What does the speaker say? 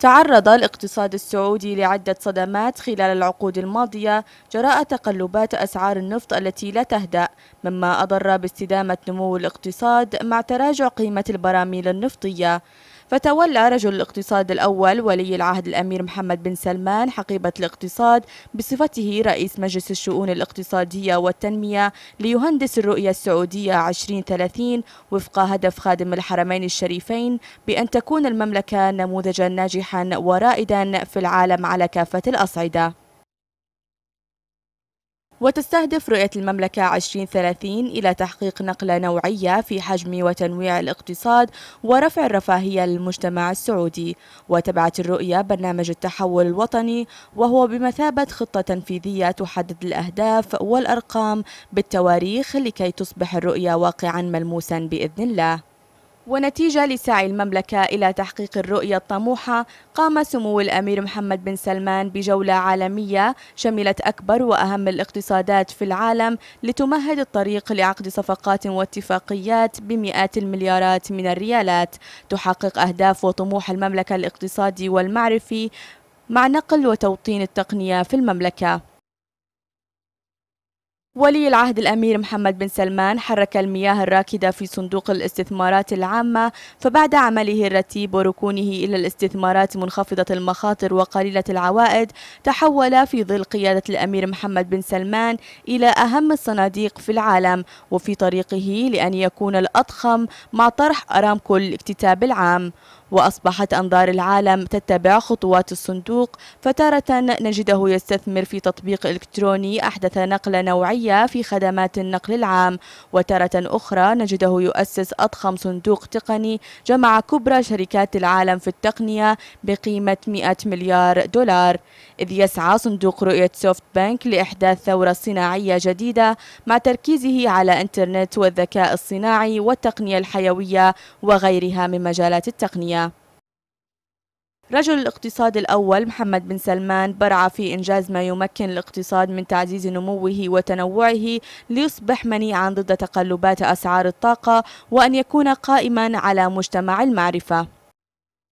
تعرض الاقتصاد السعودي لعدة صدمات خلال العقود الماضية جراء تقلبات أسعار النفط التي لا تهدأ مما أضر باستدامة نمو الاقتصاد مع تراجع قيمة البراميل النفطية فتولى رجل الاقتصاد الأول ولي العهد الأمير محمد بن سلمان حقيبة الاقتصاد بصفته رئيس مجلس الشؤون الاقتصادية والتنمية ليهندس الرؤية السعودية 2030 وفق هدف خادم الحرمين الشريفين بأن تكون المملكة نموذجا ناجحا ورائدا في العالم على كافة الأصعدة وتستهدف رؤية المملكة 2030 إلى تحقيق نقلة نوعية في حجم وتنويع الاقتصاد ورفع الرفاهية للمجتمع السعودي وتبعت الرؤية برنامج التحول الوطني وهو بمثابة خطة تنفيذية تحدد الأهداف والأرقام بالتواريخ لكي تصبح الرؤية واقعا ملموسا بإذن الله ونتيجة لسعي المملكة إلى تحقيق الرؤية الطموحة قام سمو الأمير محمد بن سلمان بجولة عالمية شملت أكبر وأهم الاقتصادات في العالم لتمهد الطريق لعقد صفقات واتفاقيات بمئات المليارات من الريالات تحقق أهداف وطموح المملكة الاقتصادي والمعرفي مع نقل وتوطين التقنية في المملكة ولي العهد الأمير محمد بن سلمان حرك المياه الراكدة في صندوق الاستثمارات العامة فبعد عمله الرتيب وركونه إلى الاستثمارات منخفضة المخاطر وقليلة العوائد تحول في ظل قيادة الأمير محمد بن سلمان إلى أهم الصناديق في العالم وفي طريقه لأن يكون الأضخم مع طرح أرامكو الاكتتاب العام وأصبحت أنظار العالم تتبع خطوات الصندوق فتارة نجده يستثمر في تطبيق إلكتروني أحدث نقلة نوعية في خدمات النقل العام وتارة أخرى نجده يؤسس أضخم صندوق تقني جمع كبرى شركات العالم في التقنية بقيمة 100 مليار دولار إذ يسعى صندوق رؤية سوفت بانك لإحداث ثورة صناعية جديدة مع تركيزه على إنترنت والذكاء الصناعي والتقنية الحيوية وغيرها من مجالات التقنية رجل الاقتصاد الأول محمد بن سلمان برع في إنجاز ما يمكن الاقتصاد من تعزيز نموه وتنوعه ليصبح منيعا ضد تقلبات أسعار الطاقة وأن يكون قائما على مجتمع المعرفة